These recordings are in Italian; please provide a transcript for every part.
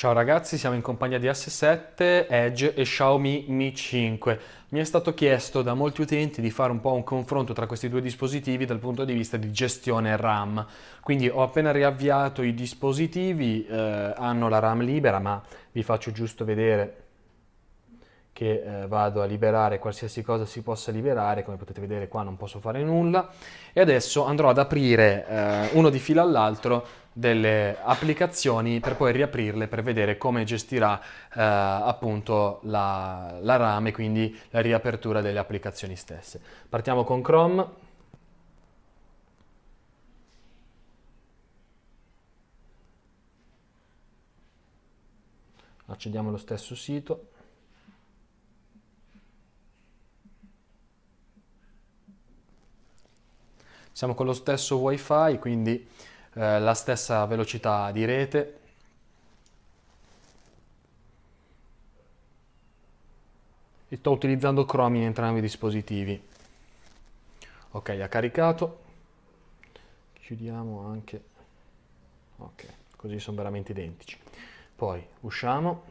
Ciao ragazzi, siamo in compagnia di S7, Edge e Xiaomi Mi 5. Mi è stato chiesto da molti utenti di fare un po' un confronto tra questi due dispositivi dal punto di vista di gestione RAM. Quindi ho appena riavviato i dispositivi, eh, hanno la RAM libera, ma vi faccio giusto vedere che eh, vado a liberare qualsiasi cosa si possa liberare, come potete vedere qua non posso fare nulla, e adesso andrò ad aprire eh, uno di fila all'altro delle applicazioni per poi riaprirle per vedere come gestirà eh, appunto la, la RAM e quindi la riapertura delle applicazioni stesse. Partiamo con Chrome. Accendiamo lo stesso sito. Siamo con lo stesso wifi, quindi eh, la stessa velocità di rete. E sto utilizzando Chrome in entrambi i dispositivi. Ok, ha caricato. Chiudiamo anche. Ok, così sono veramente identici. Poi usciamo.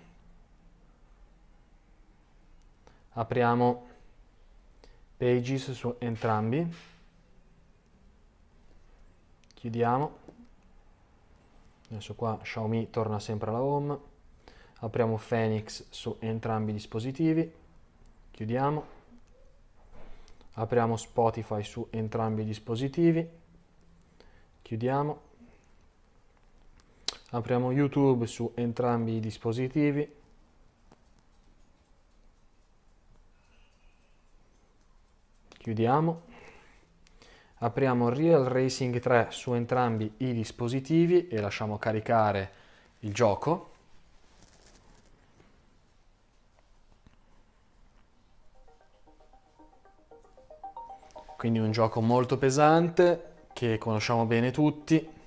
Apriamo Pages su entrambi chiudiamo adesso qua Xiaomi torna sempre alla home apriamo Phoenix su entrambi i dispositivi chiudiamo apriamo Spotify su entrambi i dispositivi chiudiamo apriamo YouTube su entrambi i dispositivi chiudiamo apriamo Real Racing 3 su entrambi i dispositivi e lasciamo caricare il gioco. Quindi un gioco molto pesante che conosciamo bene tutti.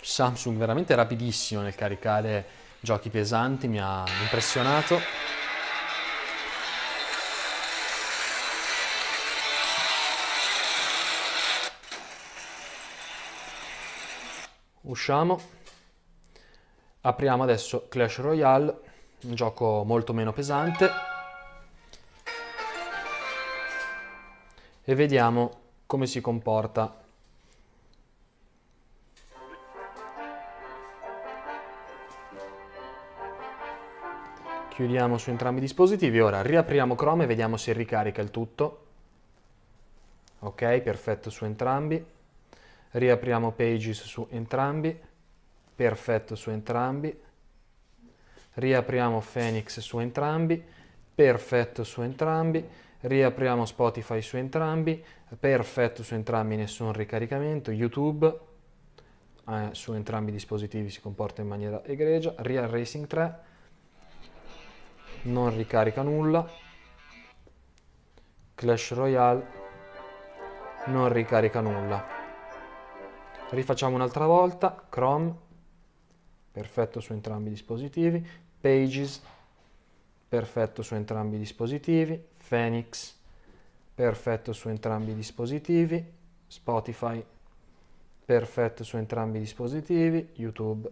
Samsung veramente rapidissimo nel caricare giochi pesanti, mi ha impressionato. usciamo, apriamo adesso Clash Royale, un gioco molto meno pesante e vediamo come si comporta. Chiudiamo su entrambi i dispositivi, ora riapriamo Chrome e vediamo se ricarica il tutto. Ok, perfetto su entrambi riapriamo Pages su entrambi, perfetto su entrambi, riapriamo Phoenix su entrambi, perfetto su entrambi, riapriamo Spotify su entrambi, perfetto su entrambi, nessun ricaricamento, YouTube eh, su entrambi i dispositivi si comporta in maniera egregia, Real Racing 3 non ricarica nulla, Clash Royale non ricarica nulla. Rifacciamo un'altra volta, Chrome, perfetto su entrambi i dispositivi, Pages, perfetto su entrambi i dispositivi, Phoenix, perfetto su entrambi i dispositivi, Spotify, perfetto su entrambi i dispositivi, YouTube,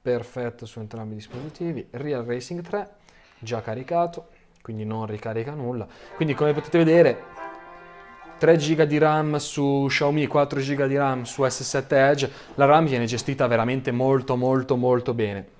perfetto su entrambi i dispositivi, Real Racing 3, già caricato, quindi non ricarica nulla. Quindi come potete vedere 3 GB di RAM su Xiaomi, 4 GB di RAM su S7 Edge, la RAM viene gestita veramente molto molto molto bene.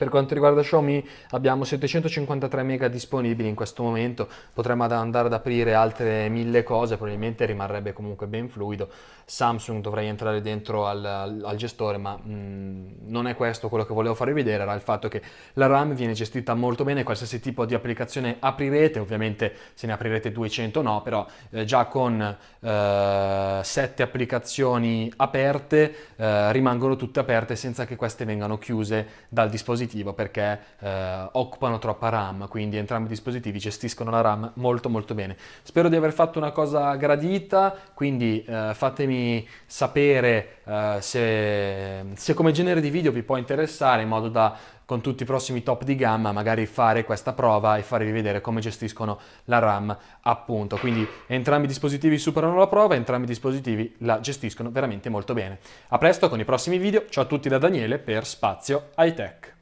Per quanto riguarda Xiaomi abbiamo 753 mega disponibili in questo momento, potremmo andare ad aprire altre mille cose, probabilmente rimarrebbe comunque ben fluido. Samsung dovrei entrare dentro al, al gestore, ma mh, mm, non è questo quello che volevo farvi vedere, era il fatto che la RAM viene gestita molto bene, qualsiasi tipo di applicazione aprirete, ovviamente se ne aprirete 200 no, però eh, già con eh, 7 applicazioni aperte eh, rimangono tutte aperte senza che queste vengano chiuse dal dispositivo dispositivo perché eh, occupano troppa RAM, quindi entrambi i dispositivi gestiscono la RAM molto molto bene. Spero di aver fatto una cosa gradita, quindi eh, fatemi sapere eh, se, se come genere di video vi può interessare in modo da con tutti i prossimi top di gamma magari fare questa prova e farvi vedere come gestiscono la RAM appunto. Quindi entrambi i dispositivi superano la prova, entrambi i dispositivi la gestiscono veramente molto bene. A presto con i prossimi video, ciao a tutti da Daniele per Spazio High Tech.